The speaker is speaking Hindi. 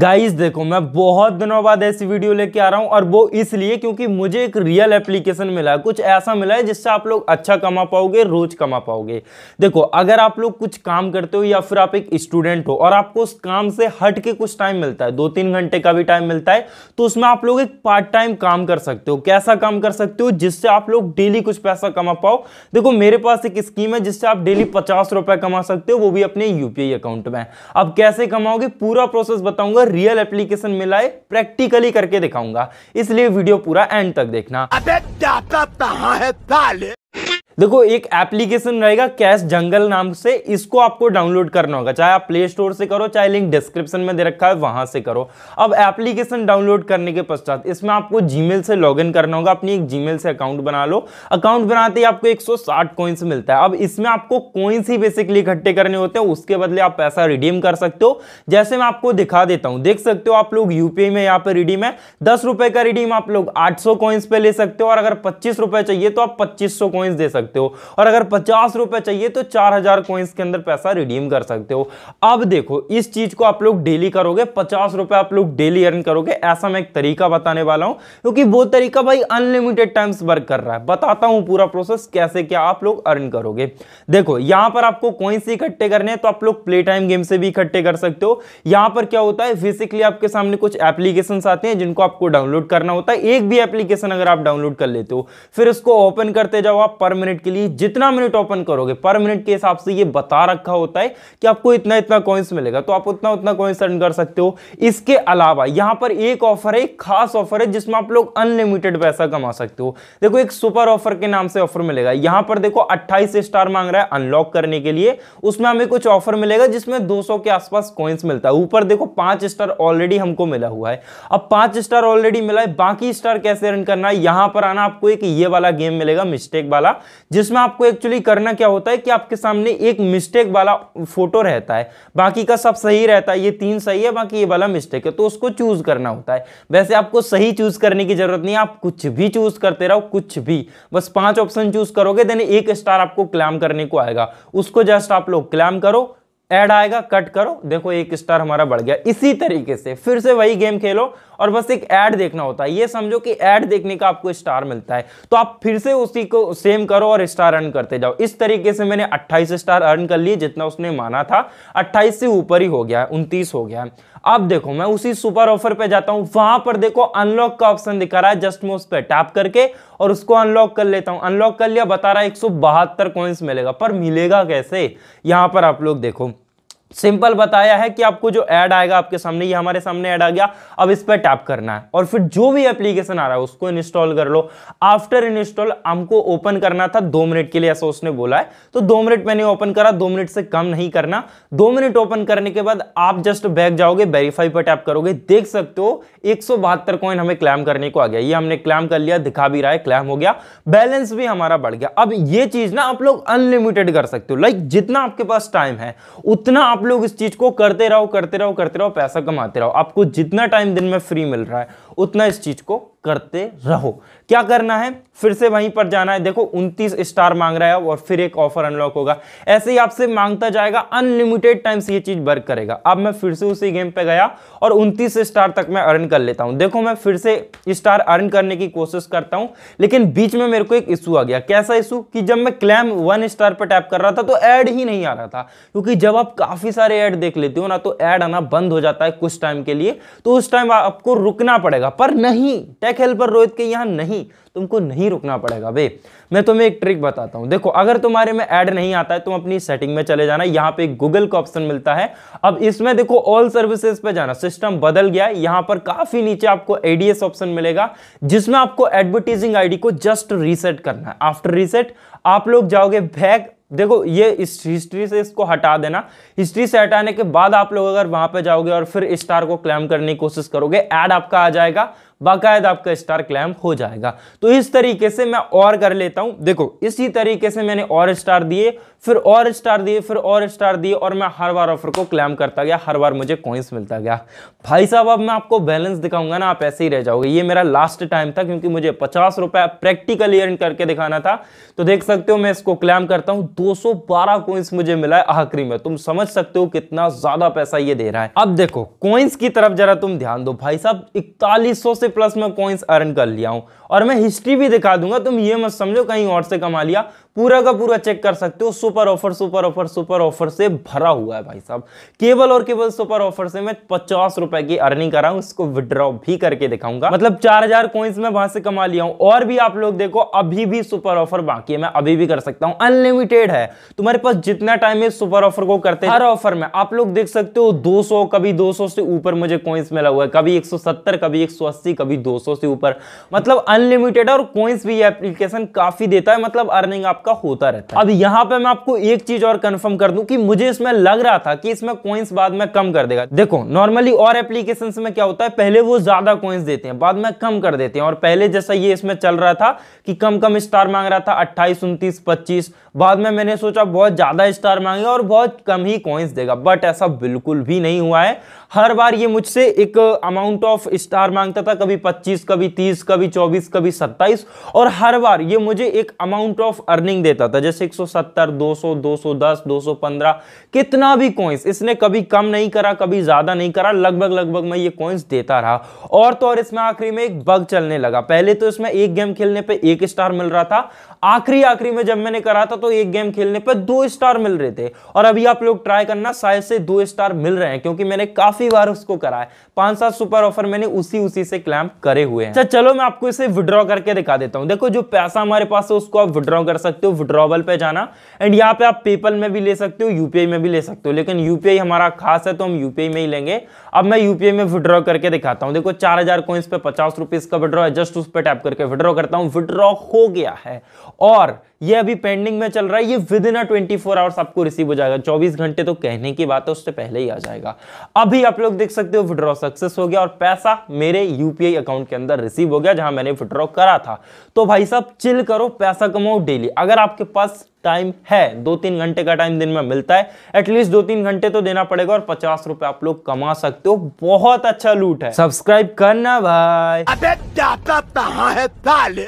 गाइस देखो मैं बहुत दिनों बाद ऐसी वीडियो लेके आ रहा हूँ और वो इसलिए क्योंकि मुझे एक रियल एप्लीकेशन मिला है कुछ ऐसा मिला है जिससे आप लोग अच्छा कमा पाओगे रोज कमा पाओगे देखो अगर आप लोग कुछ काम करते हो या फिर आप एक स्टूडेंट हो और आपको उस काम से हट के कुछ टाइम मिलता है दो तीन घंटे का भी टाइम मिलता है तो उसमें आप लोग एक पार्ट टाइम काम कर सकते हो कैसा काम कर सकते हो जिससे आप लोग डेली कुछ पैसा कमा पाओ देखो मेरे पास एक स्कीम है जिससे आप डेली पचास कमा सकते हो वो भी अपने यूपीआई अकाउंट में अब कैसे कमाओगे पूरा प्रोसेस बताऊंगा पर रियल एप्लीकेशन मिला है प्रैक्टिकली करके दिखाऊंगा इसलिए वीडियो पूरा एंड तक देखना अबे डाटा कहाँ है देखो एक एप्लीकेशन रहेगा कैश जंगल नाम से इसको आपको डाउनलोड करना होगा चाहे आप प्ले स्टोर से करो चाहे लिंक डिस्क्रिप्शन में दे रखा है वहां से करो अब एप्लीकेशन डाउनलोड करने के पश्चात इसमें आपको जीमेल से लॉगिन करना होगा अपनी एक जीमेल से अकाउंट बना लो अकाउंट बनाते ही आपको 160 कॉइन्स मिलता है अब इसमें आपको कॉइंस ही बेसिकली इकट्ठे करने होते हैं उसके बदले आप पैसा रिडीम कर सकते हो जैसे मैं आपको दिखा देता हूँ देख सकते हो आप लोग यूपीआई में यहाँ पर रिडीम है दस का रिडीम आप लोग आठ सौ पे ले सकते हो और अगर पच्चीस चाहिए तो आप पच्चीस सौ दे सकते सकते हो और अगर पचास रुपए चाहिए तो चार हजार कॉइंस के अंदर पैसा रिडीम कर सकते हो अब देखो इस चीज को आप लोग डेली करोगे पचास रुपए आप लोग डेली अर्न करोगे ऐसा मैं एक तरीका बताने वाला हूं क्योंकि वो तरीका भाई अनलिमिटेड टाइम्स वर्क कर रहा है बताता हूं पूरा प्रोसेस कैसे क्या आप लोग अर्न करोगे देखो यहां पर आपको कॉइंस इकट्ठे करने हैं तो आप लोग प्ले टाइम गेम से भी इकट्ठे कर सकते हो यहां पर क्या होता है फिजिकली आपके सामने कुछ एप्लीकेशन आते हैं जिनको आपको डाउनलोड करना होता है एक भी एप्लीकेशन अगर आप डाउनलोड कर लेते हो फिर उसको ओपन करते जाओ आप पर मिनट मिनट के लिए जितना मिनट ओपन करोगे पर मिनट के हिसाब से ये बता रखा होता है कि आपको इतना इतना कॉइन्स मिलेगा तो आप उतना उतना कॉइन्स अर्न कर सकते हो इसके अलावा यहां पर एक ऑफर है एक खास ऑफर है जिसमें आप लोग अनलिमिटेड पैसा कमा सकते हो देखो एक सुपर ऑफर के नाम से ऑफर मिलेगा यहां पर देखो अट्ठाईस स्टार मांग रहा है अनलॉक करने के लिए उसमें हमें कुछ ऑफर मिलेगा जिसमें दो के आसपास कॉइन्स मिलता है ऊपर देखो पांच स्टार ऑलरेडी हमको मिला हुआ है अब पांच स्टार ऑलरेडी मिला है बाकी स्टार कैसे रन करना है यहां पर आना आपको एक ये वाला गेम मिलेगा मिस्टेक वाला जिसमें आपको एक्चुअली करना क्या होता है कि आपके सामने एक मिस्टेक वाला फोटो रहता है बाकी का सब सही रहता है ये तीन सही है बाकी ये वाला मिस्टेक है तो उसको चूज करना होता है वैसे आपको सही चूज करने की जरूरत नहीं है आप कुछ भी चूज करते रहो कुछ भी बस पांच ऑप्शन चूज करोगे देन एक स्टार आपको क्लैम करने को आएगा उसको जस्ट आप लोग क्लैम करो ऐड आएगा कट करो देखो एक स्टार हमारा बढ़ गया इसी तरीके से फिर से वही गेम खेलो और बस एक ऐड देखना होता है ये समझो कि ऐड देखने का आपको स्टार मिलता है तो आप फिर से उसी को सेम करो और स्टार अर्न करते जाओ इस तरीके से मैंने 28 स्टार अर्न कर लिए जितना उसने माना था 28 से ऊपर ही हो गया उनतीस हो गया अब देखो मैं उसी सुपर ऑफर पे जाता हूं वहां पर देखो अनलॉक का ऑप्शन दिखा रहा है जस्ट मैं उस पर टैप करके और उसको अनलॉक कर लेता हूं अनलॉक कर लिया बता रहा है एक सौ मिलेगा पर मिलेगा कैसे यहां पर आप लोग देखो सिंपल बताया है कि आपको जो ऐड आएगा आपके सामने ये हमारे सामने ऐड आ गया अब इस पर टैप करना है और फिर जो भी एप्लीकेशन आ रहा है उसको इंस्टॉल कर लो आफ्टर इंस्टॉल हमको ओपन करना था दो मिनट के लिए ऐसा उसने बोला है तो दो मिनट मैंने ओपन करा दो मिनट से कम नहीं करना दो मिनट ओपन करने के बाद आप जस्ट बैक जाओगे वेरीफाई पर टैप करोगे देख सकते हो एक कॉइन हमें क्लैम करने को आ गया ये हमने क्लैम कर लिया दिखा भी रहा है क्लैम हो गया बैलेंस भी हमारा बढ़ गया अब ये चीज ना आप लोग अनलिमिटेड कर सकते हो लाइक जितना आपके पास टाइम है उतना आप लोग इस चीज़ को करते रहो करते रहो करते रहो पैसा कमाते रहो आपको जितना टाइम दिन में फ्री मिल रहा है उतना इस चीज़ को करते रहो क्या करना है फिर से वहीं पर जाना है देखो 29 स्टार मांग रहा है और फिर एक ऑफर अनलॉक होगा ऐसे ही आपसे मांगता जाएगा अनलिमिटेड टाइम्स ये चीज वर्क करेगा अब मैं फिर से उसी गेम पे गया और 29 स्टार तक मैं अर्न कर लेता हूं देखो मैं फिर से स्टार अर्न करने की कोशिश करता हूं लेकिन बीच में मेरे को एक इशू आ गया कैसा इशू कि जब मैं क्लैम वन स्टार पर टैप कर रहा था तो एड ही नहीं आ रहा था क्योंकि जब आप काफी सारे एड देख लेते हो ना तो एड आना बंद हो जाता है कुछ टाइम के लिए तो उस टाइम आपको रुकना पड़ेगा पर नहीं बैक हेल्पर रोहित के यहाँ नहीं तुमको नहीं रुकना पड़ेगा बे मैं तुम्हें एक ट्रिक बताता हूँ देखो अगर तुम्हारे में ऐड नहीं आता है तुम अपनी सेटिंग में चले जाना यहाँ पे गूगल का ऑप्शन मिलता है अब इसमें देखो ऑल सर्विसेज पे जाना सिस्टम बदल गया है यहाँ पर काफी नीचे आपको एडीएस ऑप्शन मिलेगा जिसमें आपको एडवर्टीजिंग आईडी को जस्ट रीसेट करना है आफ्टर रीसेट आप लोग जाओगे बैक देखो ये इस हिस्ट्री से इसको हटा देना हिस्ट्री से हटाने के बाद आप लोग अगर वहां पे जाओगे और फिर स्टार को क्लेम करने की कोशिश करोगे ऐड आपका आ जाएगा बाकायदा आपका स्टार क्लैम्प हो जाएगा तो इस तरीके से मैं और कर लेता हूं देखो इसी तरीके से मैंने और स्टार दिए फिर और स्टार दिए फिर और स्टार दिए और मैं हर बार ऑफर को क्लैम करता गया हर बार मुझे कॉइंस मिलता गया भाई साहब अब मैं आपको बैलेंस दिखाऊंगा ना आप ऐसे ही रह जाओगे ये मेरा लास्ट टाइम था क्योंकि मुझे पचास रुपया प्रैक्टिकली अर्न करके दिखाना था तो देख सकते हो मैं इसको क्लैम करता हूँ दो सौ मुझे मिला है आखिरी में तुम समझ सकते हो कितना ज्यादा पैसा ये दे रहा है अब देखो कॉइन्स की तरफ जरा तुम ध्यान दो भाई साहब इकतालीस से प्लस मैं कॉइन्स अर्न कर लिया हूँ और मैं हिस्ट्री भी दिखा दूंगा तुम ये मत समझो कहीं और से कमा लिया पूरा का पूरा चेक कर सकते हो super offer super offer super offer से भरा हुआ है भाई साहब केवल और केवल सुपर ऑफर से मैं पचास रुपए की अर्निंग कर रहा हूँ इसको विड्रॉ भी करके दिखाऊंगा मतलब चार हजार कॉइन्स में वहां से कमा लिया हूँ और भी आप लोग देखो अभी भी सुपर ऑफर बाकी है मैं अभी भी कर सकता हूँ अनलिमिटेड है तुम्हारे पास जितना टाइम है सुपर ऑफर को करते हर ऑफर में आप लोग देख सकते हो दो कभी दो से ऊपर मुझे कॉइन्स मिला हुआ है कभी एक कभी एक कभी 200 से ऊपर मतलब अनलिमिटेड और कोइंस भी ये एप्लीकेशन काफी देता है मतलब अर्निंग आपका होता रहता है अब यहाँ पे मैं आपको एक चीज और कंफर्म कर दूं कि मुझे इसमें लग रहा था कि इसमें कोइंस बाद में कम कर देगा देखो नॉर्मली और एप्लीकेशन में क्या होता है पहले वो ज्यादा कोइंस देते हैं बाद में कम कर देते हैं और पहले जैसा ये इसमें चल रहा था कि कम कम स्टार मांग रहा था अट्ठाईस उन्तीस पच्चीस बाद में मैंने सोचा बहुत ज्यादा स्टार मांगे और बहुत कम ही कॉइन्स देगा बट ऐसा बिल्कुल भी नहीं हुआ है हर बार ये मुझसे एक अमाउंट ऑफ स्टार मांगता था कभी 25 कभी 30 कभी 24 कभी 27 और हर बार ये मुझे एक अमाउंट ऑफ अर्निंग देता था जैसे 170 200 210 215 कितना भी कॉइंस इसने कभी कम नहीं करा कभी ज़्यादा नहीं करा लगभग लगभग मैं ये कॉइंस देता रहा और तो और इसमें आखिरी में एक बग चलने लगा पहले तो इसमें एक गेम खेलने पर एक स्टार मिल रहा था आखिरी आखिरी में जब मैंने करा था तो एक गेम खेलने पर दो स्टार मिल रहे थे और अभी आप लोग ट्राई करना शायद से दो स्टार मिल रहे हैं क्योंकि मैंने काफी बार उसको करा है पांच सात सुपर ऑफर मैंने उसी उसी से क्लैम करे हुए हैं अच्छा, चलो मैं आपको इसे विड्रॉ करके दिखा देता हूं देखो जो पैसा हमारे पास है उसको आप विड्रॉ कर सकते हो विड्रॉवल पे जाना एंड यहाँ पे आप पेपल में भी ले सकते हो यूपीआई में भी ले सकते हो लेकिन यूपीआई हमारा खास है तो हम यूपीआई में ही लेंगे अब मैं यूपीआई में विड्रॉ करके दिखाता हूँ देखो चार हजार पे पचास रुपीज का विड्रॉ है जस्ट उस पर टैप करके विड्रॉ करता हूँ विड्रॉ हो गया है और ये अभी पेंडिंग में चल रहा है ये within a twenty four hours आपको रिसीव हो जाएगा चौबीस घंटे तो कहने की बात है उससे पहले ही आ जाएगा अभी आप लोग देख सकते हो विड्रॉ सक्सेस हो गया और पैसा मेरे यूपीआई अकाउंट के अंदर रिसीव हो गया जहां मैंने विड्रॉ करा था तो भाई साहब चिल करो पैसा कमाओ डेली अगर आपके पास टाइम है दो तीन घंटे का टाइम दिन में मिलता है एटलीस्ट दो तीन घंटे तो देना पड़ेगा और पचास रुपए आप लोग कमा सकते हो बहुत अच्छा लूट है सब्सक्राइब करना भाई अबे है ताले